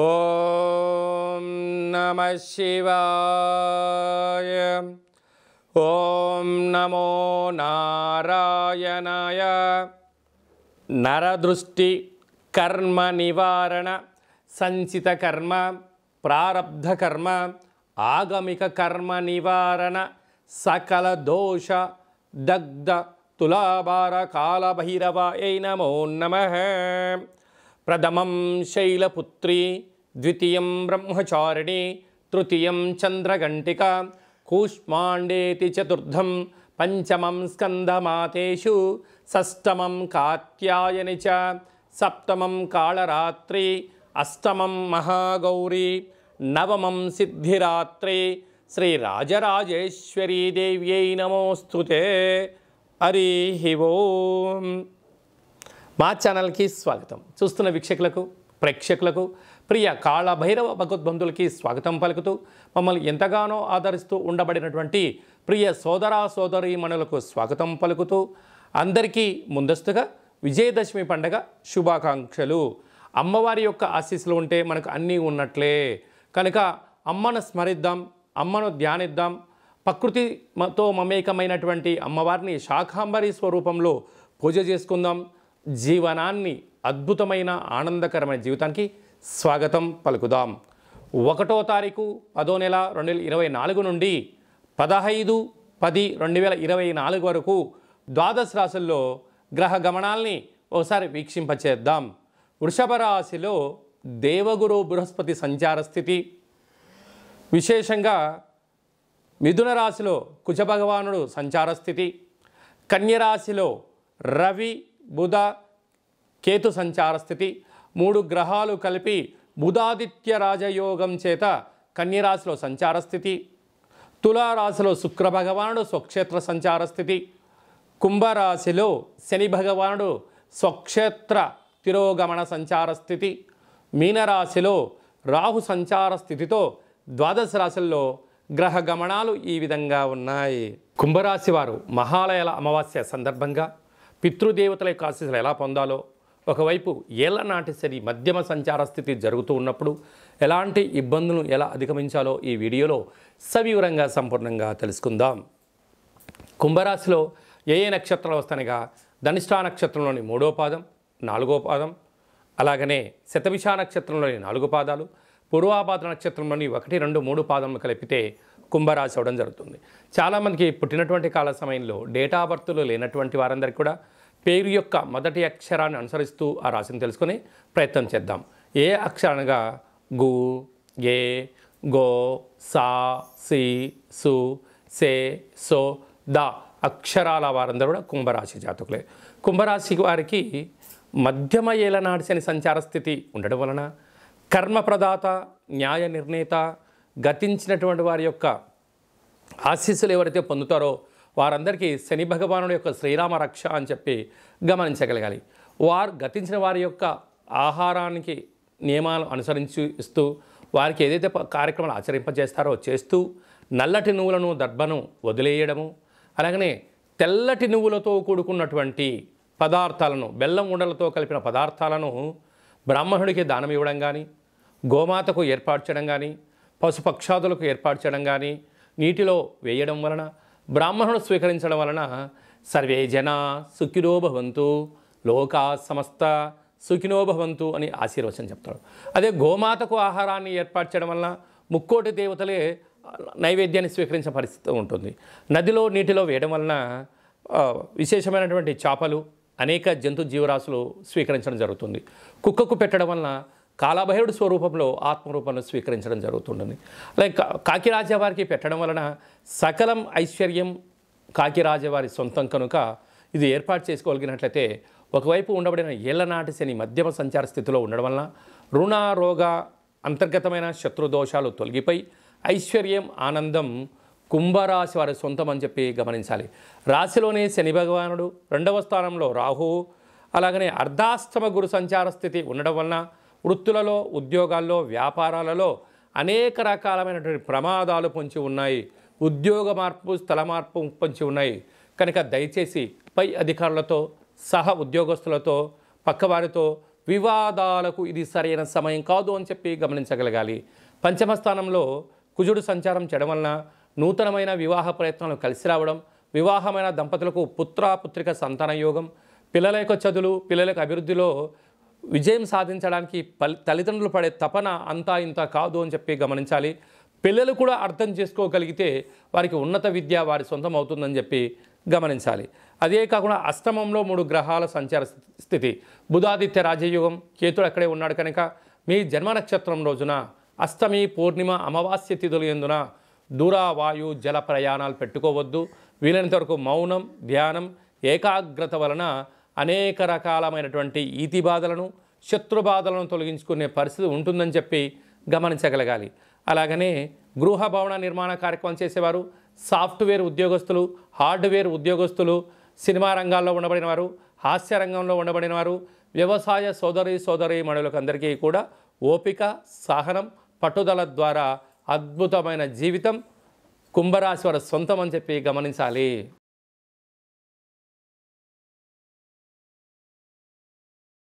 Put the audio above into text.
ఓం నమ శివాయ ఓం నమో నారాయణాయ నరదృష్టి కర్మ నివారణ సంచిత కర్మ ప్రారబ్ధ కర్మ ఆగమిక కర్మ నివారణ సకల దోష దగ్ధ తులాభార కాలభైరవాయ నమో నమ ప్రథమం శైలపుత్రి ద్వితీయం బ్రహ్మచారిణి తృతీయం చంద్రగంటిక కూష్మాండేతి చతుర్థం పంచమం స్కందమాతేషు షష్టమం కాత్యాయని చ సప్తమం కాళరాత్రి అష్టమం మహాగౌరి నవమం సిద్ధిరాత్రి శ్రీరాజరాజేశ్వరీదేవ్యై నమోస్తుతే హరి ఓం మా ఛానల్కి స్వాగతం చూస్తున్న వీక్షకులకు ప్రేక్షకులకు ప్రియ కాళభైరవ భగవద్బంధులకి స్వాగతం పలుకుతూ మమ్మల్ని ఎంతగానో ఆదరిస్తూ ఉండబడినటువంటి ప్రియ సోదరా సోదరీమణులకు స్వాగతం పలుకుతూ అందరికీ ముందస్తుగా విజయదశమి పండగ శుభాకాంక్షలు అమ్మవారి యొక్క ఆశీస్సులు ఉంటే మనకు అన్నీ ఉన్నట్లే కనుక అమ్మను స్మరిద్దాం అమ్మను ధ్యానిద్దాం ప్రకృతితో మమేకమైనటువంటి అమ్మవారిని శాకాంబరి స్వరూపంలో పూజ చేసుకుందాం జీవనాన్ని అద్భుతమైన ఆనందకరమైన జీవితానికి స్వాగతం పలుకుదాం ఒకటో తారీఖు పదో నెల రెండు వేల ఇరవై నాలుగు నుండి పదహైదు పది రెండు వేల ఇరవై నాలుగు వరకు ద్వాదశ రాశుల్లో గ్రహ గమనాల్ని ఒకసారి వీక్షింపచేద్దాం వృషభ రాశిలో దేవగురు బృహస్పతి సంచార స్థితి విశేషంగా మిథున రాశిలో కుజభగవానుడు సంచార స్థితి కన్యరాశిలో రవి బుధ కేతు సంచార స్థితి మూడు గ్రహాలు కలిపి బుధాదిత్య రాజయోగం చేత కన్యరాశిలో సంచార స్థితి తులారాశిలో శుక్రభగవానుడు స్వక్షేత్ర సంచార స్థితి కుంభరాశిలో శని భగవానుడు స్వక్షేత్ర తిరోగమన సంచార స్థితి మీనరాశిలో రాహు సంచార స్థితితో ద్వాదశ రాశుల్లో గ్రహ గమనాలు ఈ విధంగా ఉన్నాయి కుంభరాశి వారు మహాలయాల అమావాస్య సందర్భంగా పితృదేవతల యొక్క ఆశీస్సులు ఎలా పొందాలో ఒకవైపు ఏళ్ళ నాటి సరి మధ్యమ సంచార స్థితి జరుగుతూ ఉన్నప్పుడు ఎలాంటి ఇబ్బందులను ఎలా అధిగమించాలో ఈ వీడియోలో సవివరంగా సంపూర్ణంగా తెలుసుకుందాం కుంభరాశిలో ఏ ఏ నక్షత్రాలు వస్తానగా ధనిష్టా నక్షత్రంలోని మూడో పాదం నాలుగో పాదం అలాగనే శతభిష నక్షత్రంలోని నాలుగు పాదాలు పూర్వాపాద నక్షత్రంలోని ఒకటి రెండు మూడు పాదములు కలిపితే కుంభరాశి అవడం జరుగుతుంది చాలామందికి పుట్టినటువంటి కాల సమయంలో డేటా బర్త్లు లేనటువంటి వారందరికీ కూడా పేరు యొక్క మొదటి అక్షరాన్ని అనుసరిస్తూ ఆ రాశిని తెలుసుకొని ప్రయత్నం చేద్దాం ఏ అక్షరానగా గు ఏ గో సా సి సు సే సో ద అక్షరాల వారందరూ కూడా కుంభరాశి జాతకులే కుంభరాశి వారికి మధ్యమ ఏలనాడిసని సంచార స్థితి ఉండడం వలన కర్మప్రదాత న్యాయ నిర్ణేత గతించినటువంటి వారి యొక్క ఆశీస్సులు ఎవరైతే పొందుతారో వారందరికీ శని భగవానుడి యొక్క శ్రీరామ రక్ష అని చెప్పి గమనించగలగాలి వారు గతించిన వారి యొక్క ఆహారానికి నియమాలను అనుసరించి ఇస్తూ వారికి ఏదైతే కార్యక్రమాలు ఆచరింపజేస్తారో చేస్తూ నల్లటి నువ్వులను దర్భను వదిలేయడము అలాగనే తెల్లటి నువ్వులతో కూడుకున్నటువంటి పదార్థాలను బెల్లం ఉండలతో కలిపిన పదార్థాలను బ్రాహ్మణుడికి దానం ఇవ్వడం కానీ గోమాతకు ఏర్పాటు చేయడం కానీ పశుపక్షాదులకు ఏర్పాటు చేయడం కానీ నీటిలో వేయడం వలన బ్రాహ్మణుడు స్వీకరించడం వలన సర్వే జన సుఖినోభవంతు లోకా సమస్త సుఖినోభవంతు అని ఆశీర్వచనం చెప్తాడు అదే గోమాతకు ఆహారాన్ని ఏర్పాటు చేయడం వలన ముక్కోటి దేవతలే నైవేద్యాన్ని స్వీకరించే పరిస్థితి ఉంటుంది నదిలో నీటిలో వేయడం వలన విశేషమైనటువంటి చేపలు అనేక జంతు జీవరాశులు స్వీకరించడం జరుగుతుంది కుక్కకు పెట్టడం వలన కాలభైరుడు స్వరూపంలో ఆత్మరూపంలో స్వీకరించడం జరుగుతుండని లైక్ కాకిరాజవారికి పెట్టడం వలన సకలం ఐశ్వర్యం కాకిరాజవారి సొంతం కనుక ఇది ఏర్పాటు చేసుకోగలిగినట్లయితే ఒకవైపు ఉండబడిన ఏళ్లనాటి శని మధ్యమ సంచార స్థితిలో ఉండడం వలన రుణ రోగ అంతర్గతమైన శత్రుదోషాలు తొలగిపోయి ఐశ్వర్యం ఆనందం కుంభరాశి వారి సొంతం అని చెప్పి గమనించాలి రాశిలోనే శని భగవానుడు రెండవ స్థానంలో రాహు అలాగనే అర్ధాష్టమ గురు సంచార స్థితి ఉండడం వలన వృత్తులలో ఉద్యోగాల్లో వ్యాపారాలలో అనేక రకాలమైనటువంటి ప్రమాదాలు పొంచి ఉన్నాయి ఉద్యోగ మార్పు స్థల మార్పు పొంచి ఉన్నాయి కనుక దయచేసి పై అధికారులతో సహ ఉద్యోగస్తులతో పక్కవారితో వివాదాలకు ఇది సరైన సమయం కాదు అని చెప్పి గమనించగలగాలి పంచమ స్థానంలో కుజుడు సంచారం చేయడం వలన నూతనమైన వివాహ ప్రయత్నాలు కలిసి రావడం వివాహమైన దంపతులకు పుత్ర పుత్రిక సంతాన యోగం పిల్లల యొక్క చదువులు పిల్లలకు అభివృద్ధిలో విజయం సాధించడానికి తల్లిదండ్రులు పడే తపన అంతా ఇంత కాదు అని చెప్పి గమనించాలి పిల్లలు కూడా అర్థం చేసుకోగలిగితే వారికి ఉన్నత విద్య వారి సొంతం అవుతుందని చెప్పి గమనించాలి అదే కాకుండా అష్టమంలో మూడు గ్రహాల సంచార స్థితి బుధాదిత్య రాజయోగం కేతుడు అక్కడే ఉన్నాడు కనుక మీ జన్మ నక్షత్రం రోజున అష్టమి పూర్ణిమ అమావాస్య తిథులు ఎందున దూర వాయు జల ప్రయాణాలు పెట్టుకోవద్దు వీలైనంత వరకు మౌనం ధ్యానం ఏకాగ్రత వలన అనేక రకాలమైనటువంటి ఈతి బాధలను శత్రుబాధలను తొలగించుకునే పరిస్థితి ఉంటుందని చెప్పి గమనించగలగాలి అలాగనే గృహ భవన నిర్మాణ కార్యక్రమం చేసేవారు సాఫ్ట్వేర్ ఉద్యోగస్తులు హార్డ్వేర్ ఉద్యోగస్తులు సినిమా రంగాల్లో ఉండబడిన వారు హాస్య రంగంలో ఉండబడిన వారు వ్యవసాయ సోదరి సోదరి మణులకు అందరికీ కూడా ఓపిక సహనం పట్టుదల ద్వారా అద్భుతమైన జీవితం కుంభరాశి వారు సొంతం అని చెప్పి గమనించాలి